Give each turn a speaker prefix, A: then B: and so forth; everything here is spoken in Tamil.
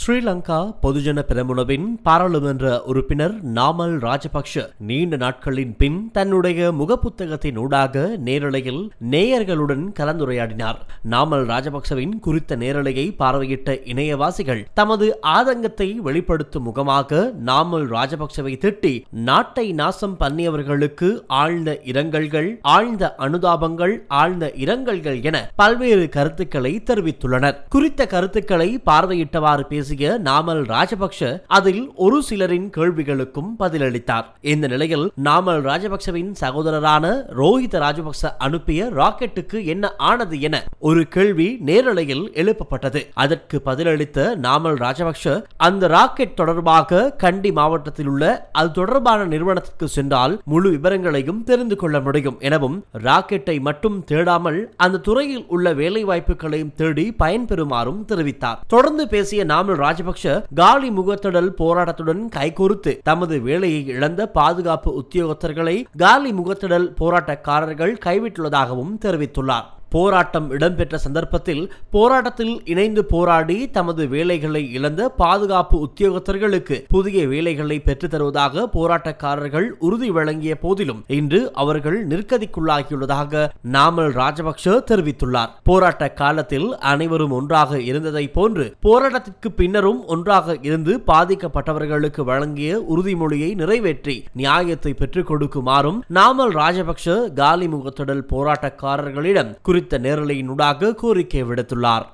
A: ஸ்ரீலங்கா பொதுஜன பிரமுணவின் பாராளுமன்ற உறுப்பினர் நாமல் ராஜபக்ஷ நீண்ட நாட்களின் பின் தன்னுடைய முகப்புத்தகத்தின் ஊடாக நேரலையில் நேயர்களுடன் கலந்துரையாடினார் நாமல் ராஜபக்சவின் குறித்த நேரலையை பார்வையிட்ட இணையவாசிகள் தமது ஆதங்கத்தை வெளிப்படுத்தும் முகமாக நாமல் ராஜபக்சவை திட்டி நாட்டை நாசம் பண்ணியவர்களுக்கு ஆழ்ந்த இரங்கல்கள் ஆழ்ந்த அனுதாபங்கள் ஆழ்ந்த இரங்கல்கள் என பல்வேறு கருத்துக்களை தெரிவித்துள்ளனர் குறித்த கருத்துக்களை பார்வையிட்டவாறு பேச பேசிய நாமல் ராஜபக்ஷ அதில் ஒரு சிலரின் கேள்விகளுக்கும் பதிலளித்தார் இந்த நிலையில் நாமல் ராஜபக்சவின் சகோதரரான ரோஹித ராஜபக்ச அனுப்பிய ராக்கெட்டுக்கு என்ன ஆனது என ஒரு கேள்வி நேரலையில் எழுப்பப்பட்டது அதற்கு பதிலளித்த நாமல் ராஜபக்ஷ அந்த ராக்கெட் தொடர்பாக கண்டி மாவட்டத்தில் உள்ள அது தொடர்பான நிறுவனத்திற்கு சென்றால் முழு விவரங்களையும் தெரிந்து கொள்ள முடியும் எனவும் ராக்கெட்டை மட்டும் தேடாமல் அந்த துறையில் உள்ள வேலை வாய்ப்புகளையும் தேடி பயன்பெறுமாறும் தெரிவித்தார் தொடர்ந்து பேசிய நாமல் ராஜபக்ஷ காலி முகத்தடல் போராட்டத்துடன் கைகோர்த்து தமது வேலையை இழந்த பாதுகாப்பு உத்தியோகத்தர்களை காலி முகத்திடல் போராட்டக்காரர்கள் கைவிட்டுள்ளதாகவும் தெரிவித்துள்ளார் போராட்டம் இடம்பெற்ற சந்தர்ப்பத்தில் போராட்டத்தில் இணைந்து போராடி தமது வேலைகளை இழந்த பாதுகாப்பு உத்தியோகத்தர்களுக்கு புதிய வேலைகளை பெற்றுத் தருவதாக போராட்டக்காரர்கள் உறுதி வழங்கிய போதிலும் இன்று அவர்கள் நிற்கதிக்குள்ளாகியுள்ளதாக நாமல் ராஜபக்ஷ தெரிவித்துள்ளார் போராட்ட காலத்தில் அனைவரும் ஒன்றாக இருந்ததை போன்று போராட்டத்திற்கு பின்னரும் ஒன்றாக இருந்து பாதிக்கப்பட்டவர்களுக்கு வழங்கிய உறுதிமொழியை நிறைவேற்றி நியாயத்தை பெற்றுக் கொடுக்குமாறும் நாமல் ராஜபக்ஷ காலிமுகத்துடன் போராட்டக்காரர்களிடம் குறித்த நேரலையினூடாக கோரிக்கை விடுத்துள்ளார்